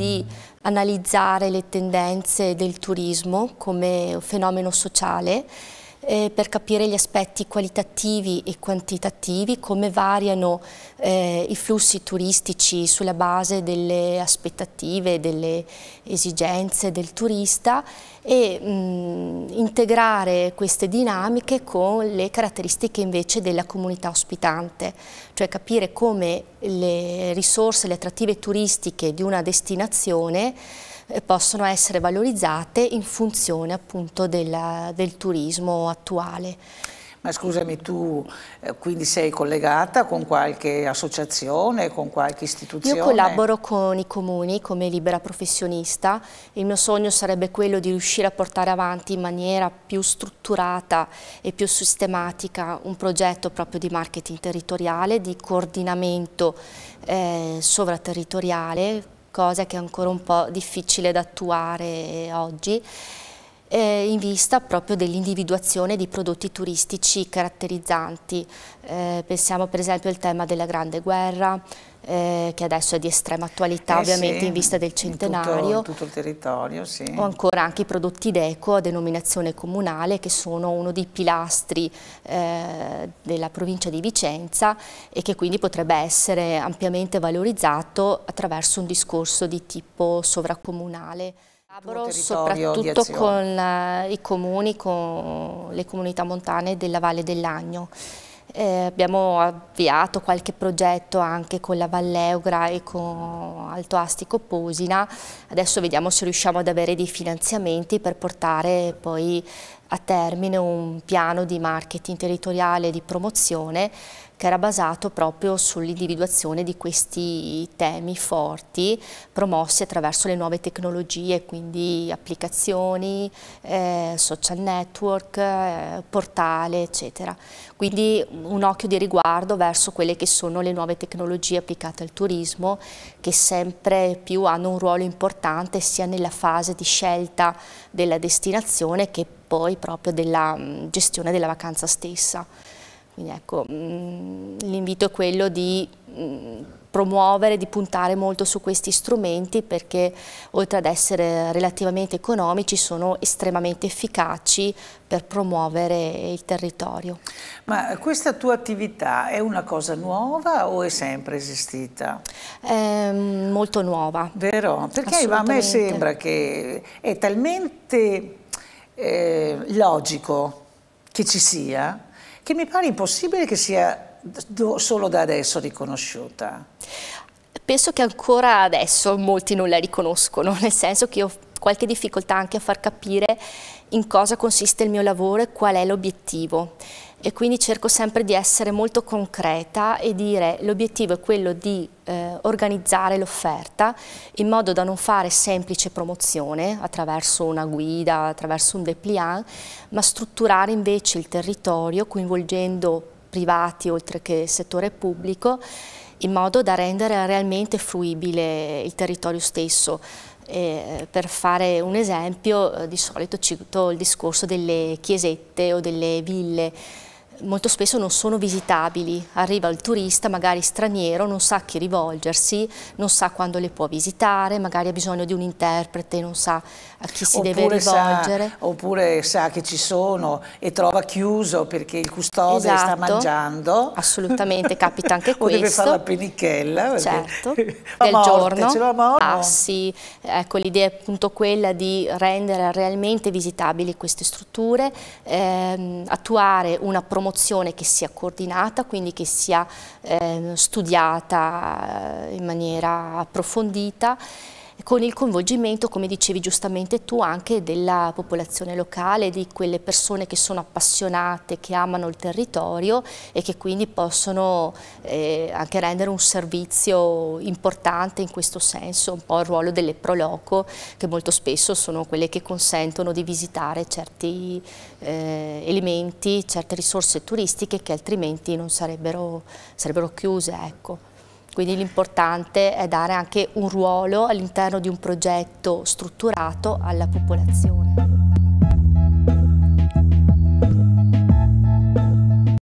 di analizzare le tendenze del turismo come fenomeno sociale eh, per capire gli aspetti qualitativi e quantitativi, come variano eh, i flussi turistici sulla base delle aspettative, delle esigenze del turista e mh, mm, integrare queste dinamiche con le caratteristiche invece della comunità ospitante, cioè capire come le risorse, le attrattive turistiche di una destinazione possono essere valorizzate in funzione appunto della, del turismo attuale. Ma scusami, tu eh, quindi sei collegata con qualche associazione, con qualche istituzione? Io collaboro con i comuni come libera professionista. Il mio sogno sarebbe quello di riuscire a portare avanti in maniera più strutturata e più sistematica un progetto proprio di marketing territoriale, di coordinamento eh, sovraterritoriale cosa che è ancora un po' difficile da attuare oggi eh, in vista proprio dell'individuazione di prodotti turistici caratterizzanti. Eh, pensiamo per esempio al tema della Grande Guerra, eh, che adesso è di estrema attualità eh ovviamente sì, in vista del centenario. In tutto, in tutto il territorio, sì. O ancora anche i prodotti d'eco a denominazione comunale che sono uno dei pilastri eh, della provincia di Vicenza e che quindi potrebbe essere ampiamente valorizzato attraverso un discorso di tipo sovracomunale. Collaboro soprattutto con la, eh, i comuni, con le comunità montane della Valle dell'Agno. Eh, abbiamo avviato qualche progetto anche con la Valleugra e con Alto Astico Posina. Adesso vediamo se riusciamo ad avere dei finanziamenti per portare poi a termine un piano di marketing territoriale e di promozione che era basato proprio sull'individuazione di questi temi forti promossi attraverso le nuove tecnologie, quindi applicazioni, eh, social network, eh, portale, eccetera. Quindi un occhio di riguardo verso quelle che sono le nuove tecnologie applicate al turismo che sempre più hanno un ruolo importante sia nella fase di scelta della destinazione che poi proprio della mm, gestione della vacanza stessa. Quindi ecco, mm, l'invito è quello di mm, promuovere, di puntare molto su questi strumenti perché oltre ad essere relativamente economici sono estremamente efficaci per promuovere il territorio. Ma questa tua attività è una cosa nuova o è sempre esistita? È mm, molto nuova. Vero? Perché a me sembra che è talmente eh, logico che ci sia che mi pare impossibile che sia solo da adesso riconosciuta. Penso che ancora adesso molti non la riconoscono, nel senso che io qualche difficoltà anche a far capire in cosa consiste il mio lavoro e qual è l'obiettivo. E quindi cerco sempre di essere molto concreta e dire l'obiettivo è quello di eh, organizzare l'offerta in modo da non fare semplice promozione attraverso una guida, attraverso un dépliant, ma strutturare invece il territorio coinvolgendo privati oltre che settore pubblico in modo da rendere realmente fruibile il territorio stesso e, eh, per fare un esempio, eh, di solito cito il discorso delle chiesette o delle ville molto spesso non sono visitabili, arriva il turista magari straniero, non sa a chi rivolgersi, non sa quando le può visitare, magari ha bisogno di un interprete, non sa a chi si oppure deve rivolgere. Sa, oppure sa che ci sono e trova chiuso perché il custode esatto, sta mangiando. Assolutamente, capita anche questo. o deve fare la penichella. Certo, del morte, giorno. passi, ah, ecco l'idea è appunto quella di rendere realmente visitabili queste strutture, ehm, attuare una promozione promozione che sia coordinata, quindi che sia ehm, eh, studiata in maniera approfondita con il coinvolgimento, come dicevi giustamente tu, anche della popolazione locale, di quelle persone che sono appassionate, che amano il territorio e che quindi possono eh, anche rendere un servizio importante in questo senso, un po' il ruolo delle proloco che molto spesso sono quelle che consentono di visitare certi eh, elementi, certe risorse turistiche che altrimenti non sarebbero, sarebbero chiuse. Ecco. Quindi l'importante è dare anche un ruolo all'interno di un progetto strutturato alla popolazione.